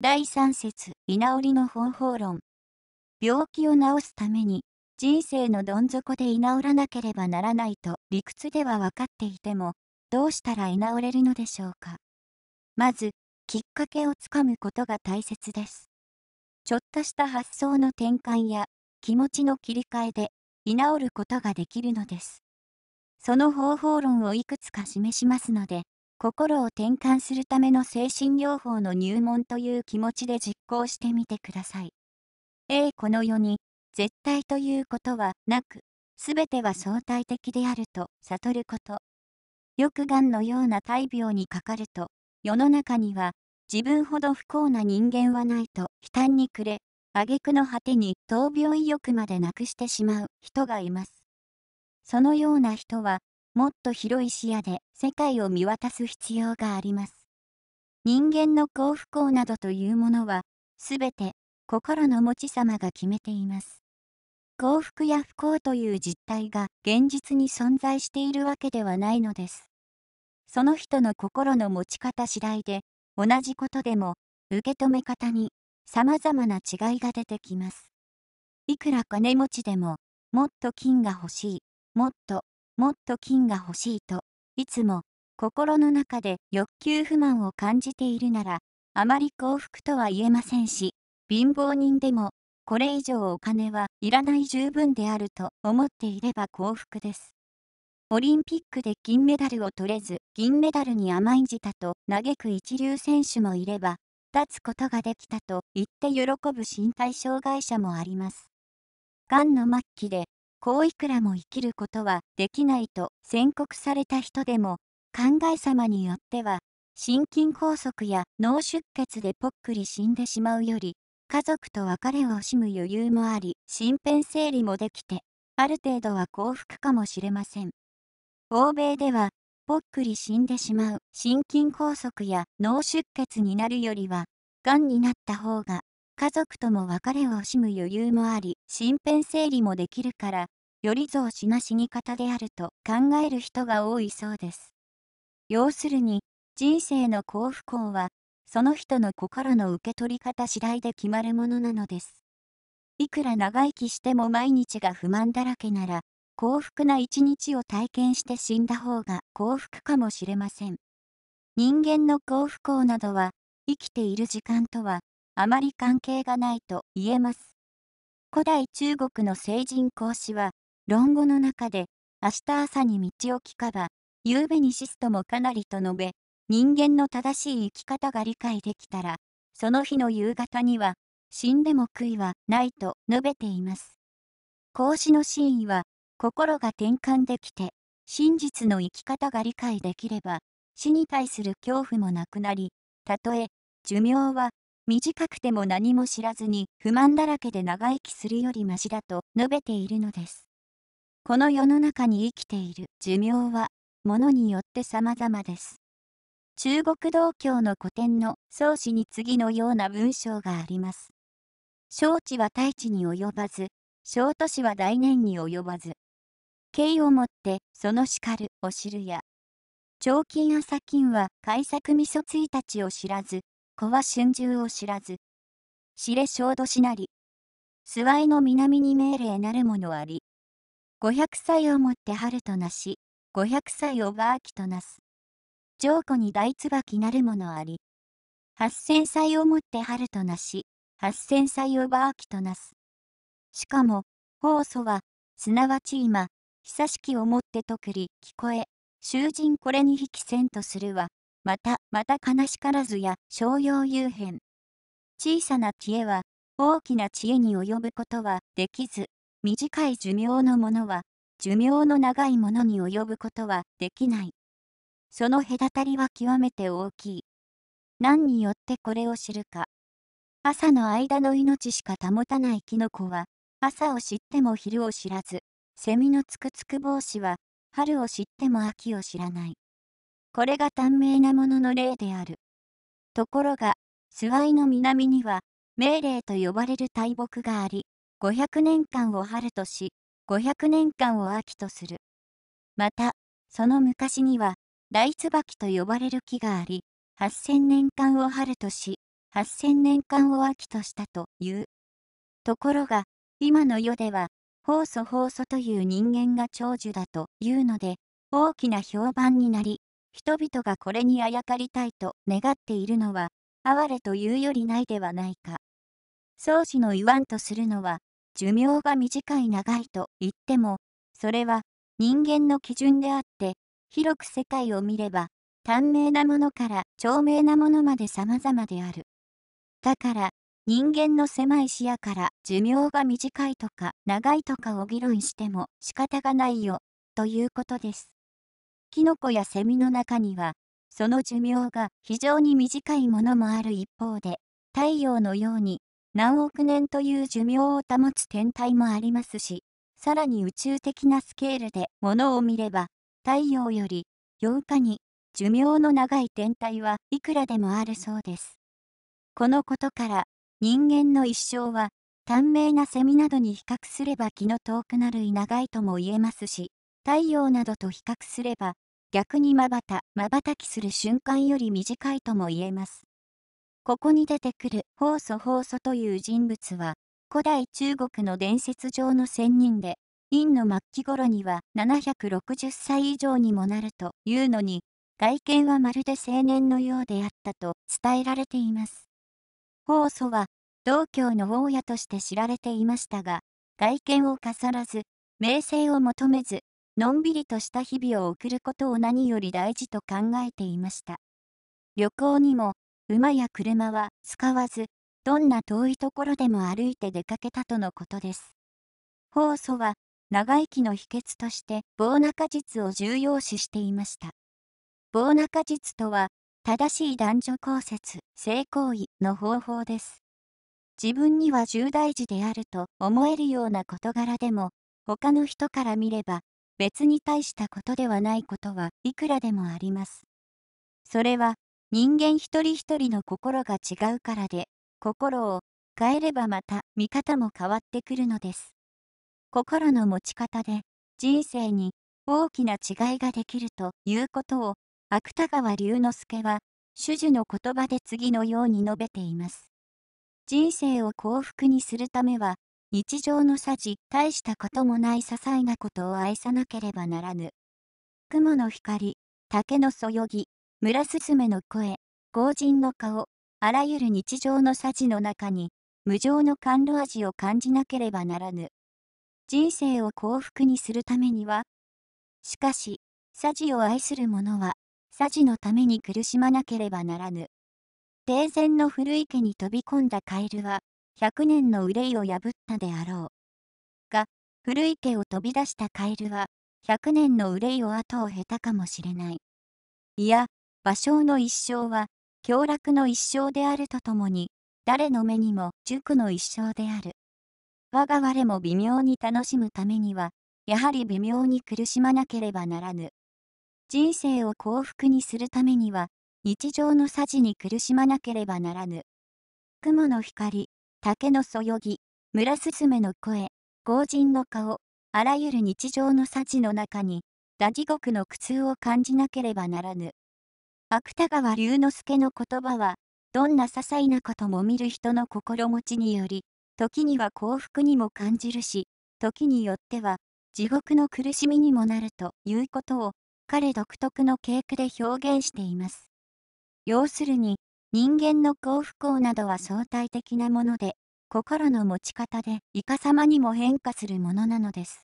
第3節居直りの方法論病気を治すために人生のどん底で居直らなければならないと理屈では分かっていてもどうしたら居直れるのでしょうかまずきっかけをつかむことが大切ですちょっとした発想の転換や気持ちの切り替えで居直ることができるのですその方法論をいくつか示しますので心を転換するための精神療法の入門という気持ちで実行してみてください。A この世に絶対ということはなく、すべては相対的であると悟ること。よくがんのような大病にかかると、世の中には自分ほど不幸な人間はないと悲嘆に暮れ、挙句の果てに闘病意欲までなくしてしまう人がいます。そのような人はもっと広い視野で世界を見渡す必要があります。人間の幸不幸などというものは、すべて心の持ち様が決めています。幸福や不幸という実態が現実に存在しているわけではないのです。その人の心の持ち方次第で、同じことでも、受け止め方に様々な違いが出てきます。いくら金持ちでも、もっと金が欲しい、もっともっと金が欲しいと、いつも心の中で欲求不満を感じているなら、あまり幸福とは言えませんし、貧乏人でも、これ以上お金はいらない十分であると思っていれば幸福です。オリンピックで金メダルを取れず、銀メダルに甘んじたと嘆く一流選手もいれば、立つことができたと言って喜ぶ身体障害者もあります。がんの末期でこういくらも生きることはできないと宣告された人でも、考え様によっては、心筋梗塞や脳出血でぽっくり死んでしまうより、家族と別れを惜しむ余裕もあり、身辺整理もできて、ある程度は幸福かもしれません。欧米では、ぽっくり死んでしまう心筋梗塞や脳出血になるよりは、がんになった方が家族とも別れを惜しむ余裕もあり、身辺整理もできるから、より増しな死に方であると考える人が多いそうです。要するに、人生の幸福幸は、その人の心の受け取り方次第で決まるものなのです。いくら長生きしても毎日が不満だらけなら、幸福な一日を体験して死んだ方が幸福かもしれません。人間の幸福幸などは、生きている時間とはあまり関係がないと言えます。古代中国の聖人孔子は、論語の中で、明日朝に道を聞かば、夕べにシストもかなりと述べ、人間の正しい生き方が理解できたら、その日の夕方には、死んでも悔いはないと述べています。孔子の真意は、心が転換できて、真実の生き方が理解できれば、死に対する恐怖もなくなり、たとえ、寿命は短くても何も知らずに不満だらけで長生きするよりましだと述べているのです。この世の中に生きている寿命は、ものによって様々です。中国道教の古典の宗師に次のような文章があります。小地は大地に及ばず、小都市は大年に及ばず。敬意をもってその叱るを知るや。長金朝金は開作味噌ついたちを知らず、子は春秋を知らず。知れ小都しなり。諏訪の南に命令なるものあり。五百歳をもって春となし、五百歳をあ秋となす。上古に大椿なるものあり。八千歳をもって春となし、八千歳をば秋となす。しかも、法祖は、すなわち今、久しきをもってとくり、聞こえ、囚人これに引きせんとするわ。また、また悲しからずや、商用遊園。小さな知恵は、大きな知恵に及ぶことはできず、短い寿命のものは、寿命の長いものに及ぶことはできない。その隔たりは極めて大きい。何によってこれを知るか。朝の間の命しか保たないキノコは、朝を知っても昼を知らず、セミのつくつく帽子は、春を知っても秋を知らない。これが短命なものの例である。ところが、諏訪井の南には、命令と呼ばれる大木があり、500年間を春とし、500年間を秋とする。また、その昔には、大椿と呼ばれる木があり、8000年間を春とし、8000年間を秋としたという。ところが、今の世では、法祖法祖という人間が長寿だというので、大きな評判になり、人々がこれにあやかりたいと願っているのは、哀れというよりないではないか。宗師の言わんとするのは、寿命が短い長いと言っても、それは人間の基準であって、広く世界を見れば、短命なものから長命なものまで様々である。だから、人間の狭い視野から寿命が短いとか長いとかを議論しても仕方がないよ、ということです。キノコやセミの中には、その寿命が非常に短いものもある一方で、太陽のように何億年という寿命を保つ天体もありますし、さらに宇宙的なスケールで物を見れば、太陽より8日に寿命の長い天体はいくらでもあるそうです。このことから、人間の一生は、短命なセミなどに比較すれば気の遠くなる長いとも言えますし、太陽などと比較すれば、逆にまばた、まばたきする瞬間より短いとも言えます。ここに出てくる法祖法祖という人物は、古代中国の伝説上の仙人で、陰の末期頃には760歳以上にもなるというのに、外見はまるで青年のようであったと伝えられています。法祖は、道教の大家として知られていましたが、外見を飾らず、名声を求めず、のんびりとした日々を送ることを何より大事と考えていました。旅行にも、馬や車は使わず、どんな遠いところでも歩いて出かけたとのことです。ウ素は、長生きの秘訣として、棒中術を重要視していました。棒中術とは、正しい男女交接、性行為の方法です。自分には重大事であると思えるような事柄でも、他の人から見れば別に大したことではないことはいくらでもあります。それは人間一人一人の心が違うからで、心を変えればまた見方も変わってくるのです。心の持ち方で人生に大きな違いができるということを芥川龍之介は主樹の言葉で次のように述べています。人生を幸福にするためは日常のさじ、大したこともない些細なことを愛さなければならぬ。雲の光、竹のそよぎ、村雀めの声、強人の顔、あらゆる日常のさじの中に、無常の甘露味を感じなければならぬ。人生を幸福にするためには、しかし、さじを愛する者は、さじのために苦しまなければならぬ。前の古池に飛び込んだカエルは、100年の憂いを破ったであろう。が、古い家を飛び出したカエルは、100年の憂いを後を経たかもしれない。いや、芭蕉の一生は、凶楽の一生であるとともに、誰の目にも塾の一生である。我が我も微妙に楽しむためには、やはり微妙に苦しまなければならぬ。人生を幸福にするためには、日常のさじに苦しまなければならぬ。雲の光、竹のそよぎ、村雀の声、強人の顔、あらゆる日常の幸の中に、打地獄の苦痛を感じなければならぬ。芥川龍之介の言葉は、どんな些細なことも見る人の心持ちにより、時には幸福にも感じるし、時によっては、地獄の苦しみにもなるということを、彼独特の系譜で表現しています。要するに、人間の幸不幸などは相対的なもので、心の持ち方でいかさまにも変化するものなのです。